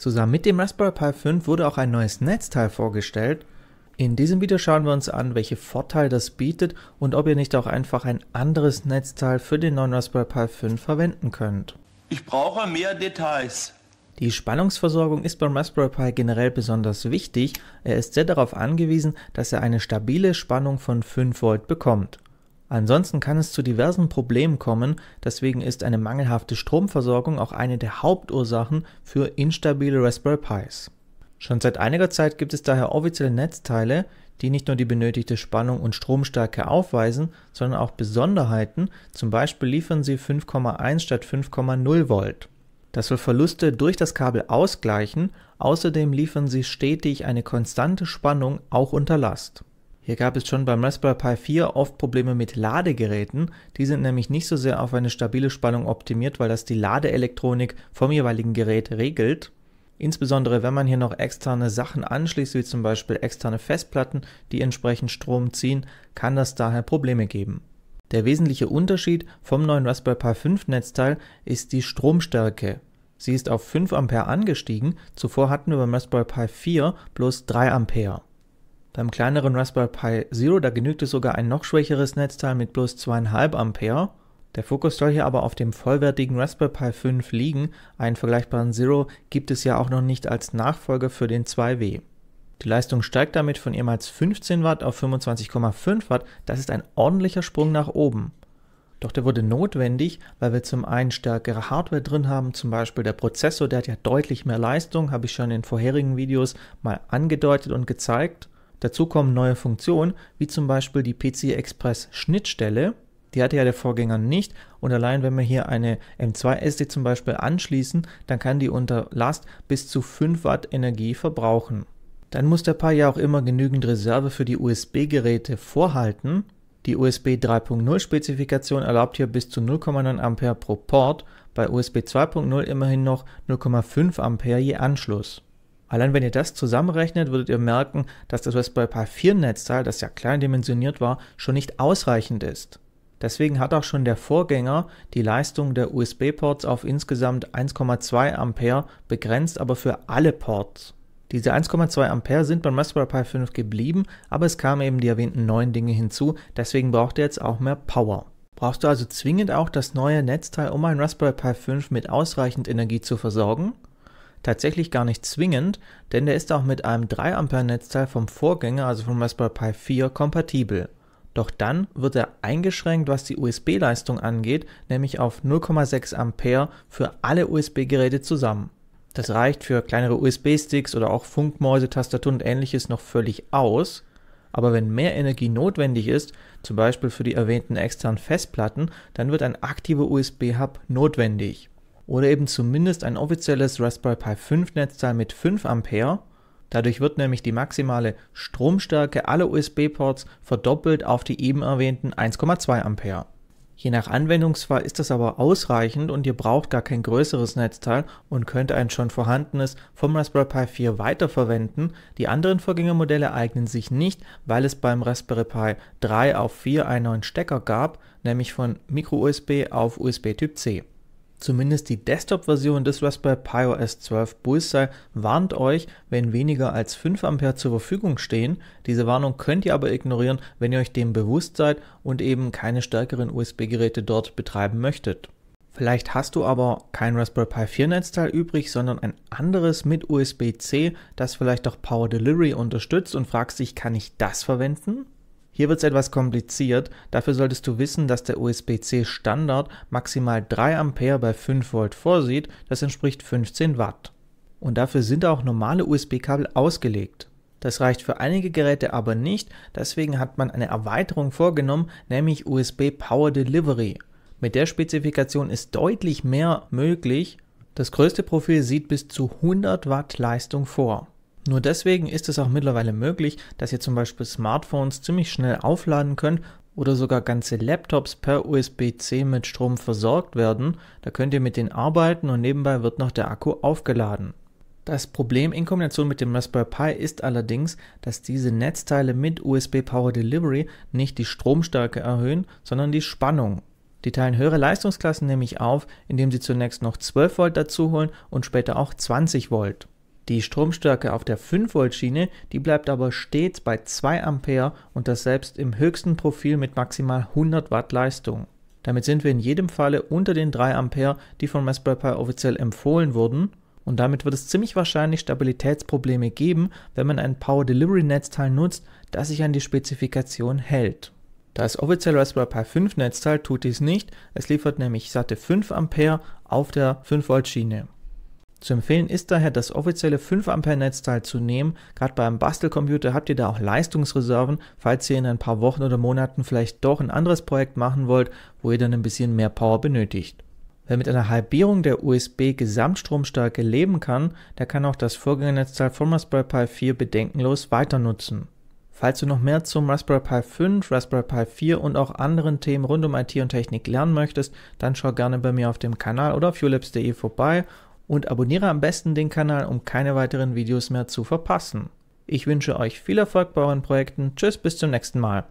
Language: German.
Zusammen mit dem Raspberry Pi 5 wurde auch ein neues Netzteil vorgestellt. In diesem Video schauen wir uns an, welche Vorteile das bietet und ob ihr nicht auch einfach ein anderes Netzteil für den neuen Raspberry Pi 5 verwenden könnt. Ich brauche mehr Details. Die Spannungsversorgung ist beim Raspberry Pi generell besonders wichtig. Er ist sehr darauf angewiesen, dass er eine stabile Spannung von 5 Volt bekommt. Ansonsten kann es zu diversen Problemen kommen, deswegen ist eine mangelhafte Stromversorgung auch eine der Hauptursachen für instabile Raspberry Pis. Schon seit einiger Zeit gibt es daher offizielle Netzteile, die nicht nur die benötigte Spannung und Stromstärke aufweisen, sondern auch Besonderheiten, zum Beispiel liefern sie 5,1 statt 5,0 Volt. Das soll Verluste durch das Kabel ausgleichen, außerdem liefern sie stetig eine konstante Spannung auch unter Last. Hier gab es schon beim Raspberry Pi 4 oft Probleme mit Ladegeräten. Die sind nämlich nicht so sehr auf eine stabile Spannung optimiert, weil das die Ladeelektronik vom jeweiligen Gerät regelt. Insbesondere wenn man hier noch externe Sachen anschließt, wie zum Beispiel externe Festplatten, die entsprechend Strom ziehen, kann das daher Probleme geben. Der wesentliche Unterschied vom neuen Raspberry Pi 5 Netzteil ist die Stromstärke. Sie ist auf 5 Ampere angestiegen, zuvor hatten wir beim Raspberry Pi 4 bloß 3 Ampere. Beim kleineren Raspberry Pi Zero, da genügte sogar ein noch schwächeres Netzteil mit bloß 2,5 Ampere. Der Fokus soll hier aber auf dem vollwertigen Raspberry Pi 5 liegen, einen vergleichbaren Zero gibt es ja auch noch nicht als Nachfolger für den 2W. Die Leistung steigt damit von ehemals 15 Watt auf 25,5 Watt, das ist ein ordentlicher Sprung nach oben. Doch der wurde notwendig, weil wir zum einen stärkere Hardware drin haben, zum Beispiel der Prozessor, der hat ja deutlich mehr Leistung, habe ich schon in vorherigen Videos mal angedeutet und gezeigt. Dazu kommen neue Funktionen, wie zum Beispiel die PC Express Schnittstelle. Die hatte ja der Vorgänger nicht und allein wenn wir hier eine M2-SD zum Beispiel anschließen, dann kann die unter Last bis zu 5 Watt Energie verbrauchen. Dann muss der Paar ja auch immer genügend Reserve für die USB-Geräte vorhalten. Die USB 3.0 Spezifikation erlaubt hier bis zu 0,9 Ampere pro Port, bei USB 2.0 immerhin noch 0,5 Ampere je Anschluss. Allein wenn ihr das zusammenrechnet, würdet ihr merken, dass das Raspberry Pi 4 Netzteil, das ja klein dimensioniert war, schon nicht ausreichend ist. Deswegen hat auch schon der Vorgänger die Leistung der USB-Ports auf insgesamt 1,2 Ampere begrenzt, aber für alle Ports. Diese 1,2 Ampere sind beim Raspberry Pi 5 geblieben, aber es kamen eben die erwähnten neuen Dinge hinzu, deswegen braucht er jetzt auch mehr Power. Brauchst du also zwingend auch das neue Netzteil, um ein Raspberry Pi 5 mit ausreichend Energie zu versorgen? tatsächlich gar nicht zwingend, denn der ist auch mit einem 3 Ampere Netzteil vom Vorgänger, also vom Raspberry Pi 4, kompatibel. Doch dann wird er eingeschränkt, was die USB-Leistung angeht, nämlich auf 0,6 Ampere für alle USB-Geräte zusammen. Das reicht für kleinere USB-Sticks oder auch Funkmäuse, Tastaturen und ähnliches noch völlig aus. Aber wenn mehr Energie notwendig ist, zum Beispiel für die erwähnten externen Festplatten, dann wird ein aktiver USB-Hub notwendig oder eben zumindest ein offizielles Raspberry Pi 5 Netzteil mit 5 Ampere. Dadurch wird nämlich die maximale Stromstärke aller USB-Ports verdoppelt auf die eben erwähnten 1,2 Ampere. Je nach Anwendungsfall ist das aber ausreichend und ihr braucht gar kein größeres Netzteil und könnt ein schon vorhandenes vom Raspberry Pi 4 weiterverwenden. Die anderen Vorgängermodelle eignen sich nicht, weil es beim Raspberry Pi 3 auf 4 einen neuen Stecker gab, nämlich von Micro-USB auf USB Typ C. Zumindest die Desktop-Version des Raspberry Pi OS 12 Bullseye warnt euch, wenn weniger als 5 Ampere zur Verfügung stehen. Diese Warnung könnt ihr aber ignorieren, wenn ihr euch dem bewusst seid und eben keine stärkeren USB-Geräte dort betreiben möchtet. Vielleicht hast du aber kein Raspberry Pi 4 Netzteil übrig, sondern ein anderes mit USB-C, das vielleicht auch Power Delivery unterstützt und fragst dich, kann ich das verwenden? Hier wird es etwas kompliziert, dafür solltest du wissen, dass der USB-C Standard maximal 3 Ampere bei 5 Volt vorsieht, das entspricht 15 Watt. Und dafür sind auch normale USB-Kabel ausgelegt. Das reicht für einige Geräte aber nicht, deswegen hat man eine Erweiterung vorgenommen, nämlich USB Power Delivery. Mit der Spezifikation ist deutlich mehr möglich. Das größte Profil sieht bis zu 100 Watt Leistung vor. Nur deswegen ist es auch mittlerweile möglich, dass ihr zum Beispiel Smartphones ziemlich schnell aufladen könnt oder sogar ganze Laptops per USB-C mit Strom versorgt werden. Da könnt ihr mit denen arbeiten und nebenbei wird noch der Akku aufgeladen. Das Problem in Kombination mit dem Raspberry Pi ist allerdings, dass diese Netzteile mit USB Power Delivery nicht die Stromstärke erhöhen, sondern die Spannung. Die teilen höhere Leistungsklassen nämlich auf, indem sie zunächst noch 12 Volt dazuholen und später auch 20 Volt. Die Stromstärke auf der 5-Volt-Schiene, die bleibt aber stets bei 2 Ampere und das selbst im höchsten Profil mit maximal 100 Watt Leistung. Damit sind wir in jedem Falle unter den 3 Ampere, die von Raspberry Pi offiziell empfohlen wurden und damit wird es ziemlich wahrscheinlich Stabilitätsprobleme geben, wenn man ein Power Delivery Netzteil nutzt, das sich an die Spezifikation hält. Das offizielle Raspberry Pi 5 Netzteil tut dies nicht, es liefert nämlich satte 5 Ampere auf der 5 Volt Schiene. Zu empfehlen ist daher, das offizielle 5-Ampere-Netzteil zu nehmen. Gerade beim Bastelcomputer habt ihr da auch Leistungsreserven, falls ihr in ein paar Wochen oder Monaten vielleicht doch ein anderes Projekt machen wollt, wo ihr dann ein bisschen mehr Power benötigt. Wer mit einer Halbierung der USB-Gesamtstromstärke leben kann, der kann auch das Vorgängernetzteil von Raspberry Pi 4 bedenkenlos weiter nutzen. Falls du noch mehr zum Raspberry Pi 5, Raspberry Pi 4 und auch anderen Themen rund um IT und Technik lernen möchtest, dann schau gerne bei mir auf dem Kanal oder auf ulabs.de vorbei und abonniere am besten den Kanal, um keine weiteren Videos mehr zu verpassen. Ich wünsche euch viel Erfolg bei euren Projekten. Tschüss, bis zum nächsten Mal.